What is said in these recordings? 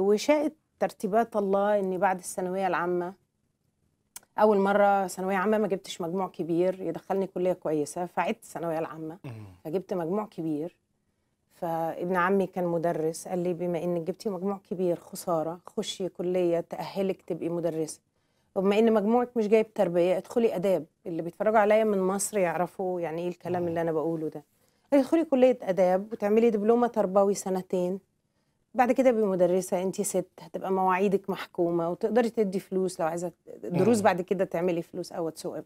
وشاءت ترتيبات الله اني بعد الثانويه العامه اول مره ثانويه عامه ما جبتش مجموع كبير يدخلني كليه كويسه فعدت الثانويه العامه فجبت مجموع كبير فابن عمي كان مدرس قال لي بما انك جبتي مجموع كبير خساره خشي كليه تاهلك تبقي مدرسه وبما ان مجموعك مش جايب تربيه ادخلي اداب اللي بيتفرجوا عليا من مصر يعرفوا يعني ايه الكلام اللي انا بقوله ده ادخلي كليه اداب وتعملي دبلومه تربوي سنتين بعد كده بمدرسه انت ست هتبقى مواعيدك محكومه وتقدري تدي فلوس لو عايزه دروس بعد كده تعملي فلوس او تسوق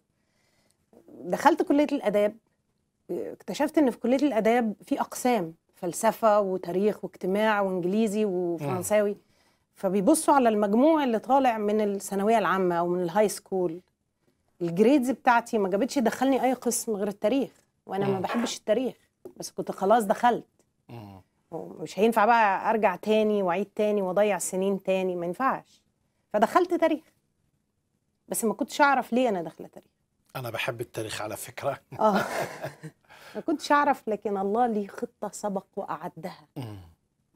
دخلت كليه الاداب اكتشفت ان في كليه الاداب في اقسام فلسفه وتاريخ واجتماع وانجليزي وفرنساوي فبيبصوا على المجموع اللي طالع من الثانويه العامه او من الهاي سكول الجريدز بتاعتي ما جابتش دخلني اي قسم غير التاريخ وانا ما بحبش التاريخ بس كنت خلاص دخلت مش هينفع بقى ارجع تاني واعيد تاني واضيع سنين تاني ما ينفعش فدخلت تاريخ بس ما كنتش اعرف ليه انا داخله تاريخ انا بحب التاريخ على فكره اه ما كنتش اعرف لكن الله ليه خطه سبق واعدها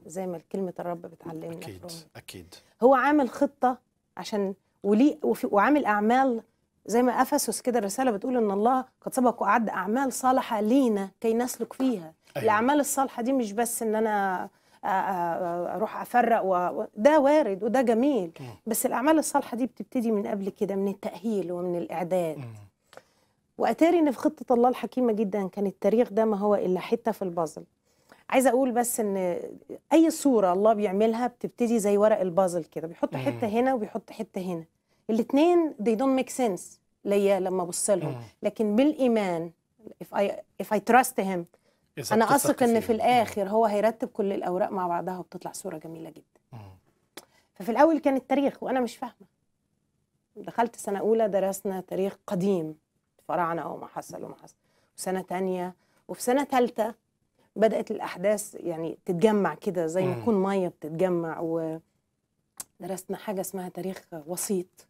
زي ما كلمه الرب بتعلمنا اكيد اكيد هو عامل خطه عشان وليه وعامل اعمال زي ما افسس كده الرساله بتقول ان الله قد سبق واعد اعمال صالحه لينا كي نسلك فيها أيوة. الاعمال الصالحه دي مش بس ان انا آه، آه، آه، اروح افرق وده ده وارد وده جميل بس الاعمال الصالحه دي بتبتدي من قبل كده من التاهيل ومن الاعداد واتاري ان في خطه الله الحكيمه جدا كان التاريخ ده ما هو الا حته في البازل عايزه اقول بس ان اي صوره الله بيعملها بتبتدي زي ورق البازل كده بيحط حته هنا وبيحط حته هنا الاثنين they don't make sense ليا لما ابص لهم لكن بالايمان if I if I trust him انا اثق ان في الاخر هو هيرتب كل الاوراق مع بعضها وبتطلع صوره جميله جدا ففي الاول كان التاريخ وانا مش فاهمه دخلت سنه اولى درسنا تاريخ قديم الفراعنه وما حصل وما حصل وسنه تانية وفي سنه ثالثه بدات الاحداث يعني تتجمع كده زي ما تكون ميه بتتجمع ودرسنا حاجه اسمها تاريخ وسيط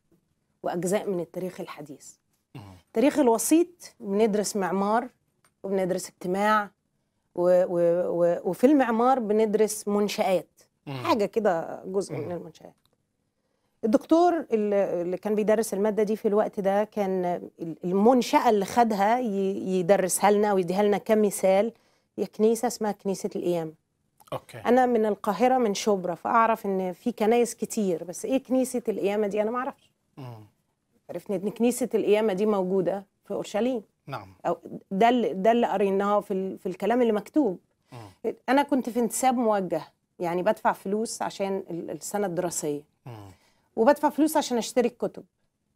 وأجزاء من التاريخ الحديث تاريخ الوسيط بندرس معمار وبندرس اجتماع و و و وفي المعمار بندرس منشآت حاجة كده جزء من المنشآت الدكتور اللي كان بيدرس المادة دي في الوقت ده كان المنشأة اللي خدها يدرسها لنا ويديها لنا كمثال هي كنيسة اسمها كنيسة القيامة أوكي. أنا من القاهرة من شبرا فأعرف إن في كنايس كتير بس إيه كنيسة القيامة دي أنا ما أعرفش عرفني ان كنيسه القيامه دي موجوده في اورشليم نعم أو ده اللي ده اللي قريناه في في الكلام اللي مكتوب م. انا كنت في انتساب موجه يعني بدفع فلوس عشان السنه الدراسيه م. وبدفع فلوس عشان اشتري الكتب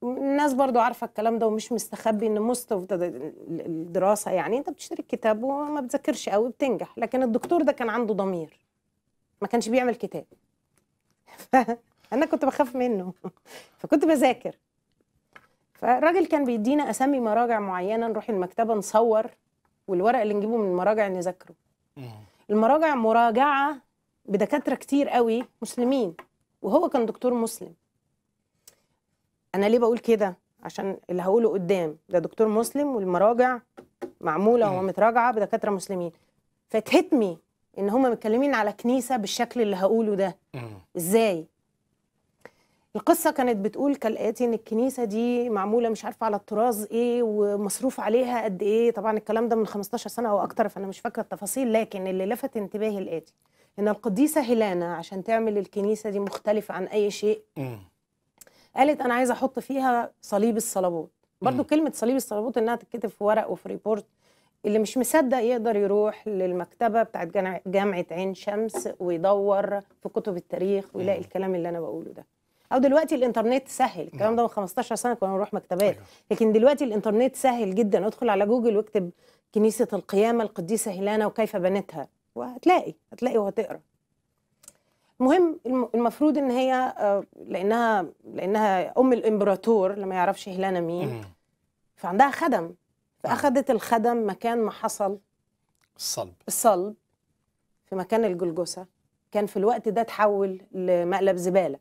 الناس برضو عارفه الكلام ده ومش مستخبي ان موست اوف الدراسه يعني انت بتشتري الكتاب وما بتذاكرش قوي بتنجح لكن الدكتور ده كان عنده ضمير ما كانش بيعمل كتاب انا كنت بخاف منه فكنت بذاكر فالراجل كان بيدينا اسامي مراجع معينه نروح المكتبه نصور والورق اللي نجيبه من المراجع نذاكره المراجع مراجعه بدكاتره كتير قوي مسلمين وهو كان دكتور مسلم انا ليه بقول كده عشان اللي هقوله قدام ده دكتور مسلم والمراجع معموله ومتراجعه بدكاتره مسلمين فتهتمي ان هم متكلمين على كنيسه بالشكل اللي هقوله ده ازاي القصة كانت بتقول كالآتي إن الكنيسة دي معمولة مش عارفة على الطراز إيه ومصروف عليها قد إيه طبعا الكلام ده من 15 سنة أو أكتر فأنا مش فاكرة التفاصيل لكن اللي لفت انتباهي الآتي إن القديسة هيلانا عشان تعمل الكنيسة دي مختلفة عن أي شيء قالت أنا عايزة أحط فيها صليب الصلبوت برضو كلمة صليب الصلبوت إنها تتكتب في ورق وفي ريبورت اللي مش مصدق يقدر يروح للمكتبة بتاعت جامعة عين شمس ويدور في كتب التاريخ ويلاقي الكلام اللي أنا بقوله ده او دلوقتي الانترنت سهل الكلام نعم. ده من 15 سنه كنا بنروح مكتبات أيوه. لكن دلوقتي الانترنت سهل جدا ادخل على جوجل واكتب كنيسه القيامه القديسه هيلانا وكيف بنتها وهتلاقي هتلاقي وهتقرا المهم المفروض ان هي آه، لانها لانها ام الامبراطور لما يعرفش هيلانا مين فعندها خدم فاخذت نعم. الخدم مكان ما حصل الصلب الصلب في مكان الجلجوسه كان في الوقت ده اتحول لمقلب زباله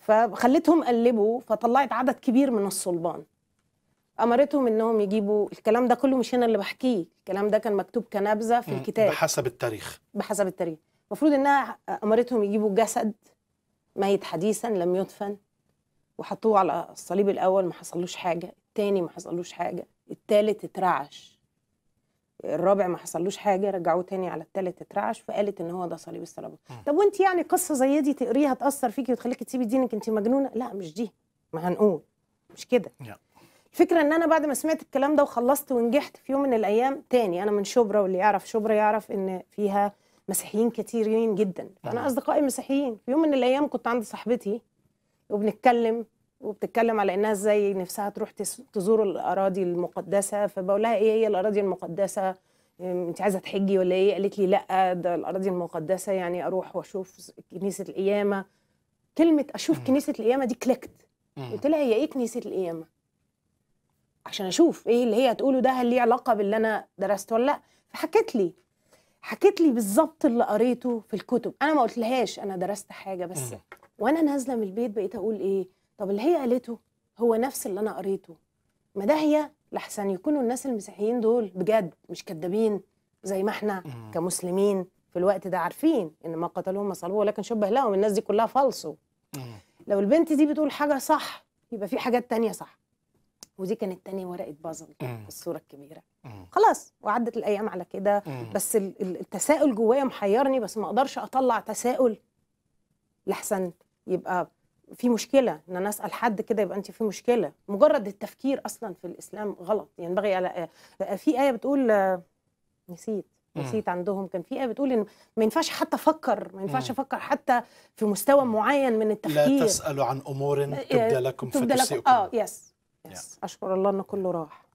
فخلتهم قلبوا فطلعت عدد كبير من الصلبان امرتهم انهم يجيبوا الكلام ده كله مش انا اللي بحكيه الكلام ده كان مكتوب كنبذه في الكتاب بحسب التاريخ بحسب التاريخ المفروض انها امرتهم يجيبوا جسد ميت حديثا لم يدفن وحطوه على الصليب الاول ما حصلوش حاجه الثاني ما حصلوش حاجه الثالث اترعش الرابع ما حصلوش حاجه رجعوه تاني على التالت اترعش فقالت ان هو ده صليب الصليبوس طب وانت يعني قصه زي دي تقريها تاثر فيكي وتخليكي تسيبي دينك انت مجنونه لا مش دي ما هنقول مش كده الفكره ان انا بعد ما سمعت الكلام ده وخلصت ونجحت في يوم من الايام تاني انا من شبرا واللي يعرف شبرا يعرف ان فيها مسيحيين كتيرين جدا فانا اصدقائي مسيحيين في يوم من الايام كنت عند صاحبتي وبنتكلم وبتتكلم على انها ازاي نفسها تروح تزور الاراضي المقدسه فبقول لها ايه هي الاراضي المقدسه انت عايزه تحجي ولا ايه قالت لي لا ده الاراضي المقدسه يعني اروح واشوف كنيسه القيامه كلمه اشوف م. كنيسه القيامه دي كليكت قلت لها هي ايه كنيسه القيامه عشان اشوف ايه اللي هي هتقوله ده هل ليه علاقه باللي انا درسته ولا لا فحكت لي حكت لي بالظبط اللي قريته في الكتب انا ما قلت لهاش انا درست حاجه بس م. وانا نازله من البيت بقيت اقول ايه طب اللي هي قالته هو نفس اللي انا قريته ما ده هي لحسن يكونوا الناس المسيحيين دول بجد مش كدابين زي ما احنا كمسلمين في الوقت ده عارفين ان ما قتلوهم ما صلبوه ولكن شبه لهم الناس دي كلها فالصو لو البنت دي بتقول حاجه صح يبقى في حاجات تانية صح ودي كانت تاني ورقه بازل في الصوره الكبيره خلاص وعدت الايام على كده بس التساؤل جوايا محيرني بس ما اقدرش اطلع تساؤل لحسن يبقى في مشكله ان انا اسال حد كده يبقى انت في مشكله مجرد التفكير اصلا في الاسلام غلط ينبغي يعني على آه، في ايه بتقول آه، نسيت نسيت عندهم كان في ايه بتقول ان ما ينفعش حتى افكر ما ينفعش افكر حتى في مستوى معين من التفكير لا تسالوا عن امور آه، تبدى لكم تبدى لكم اه يس يس اشكر الله ان كله راح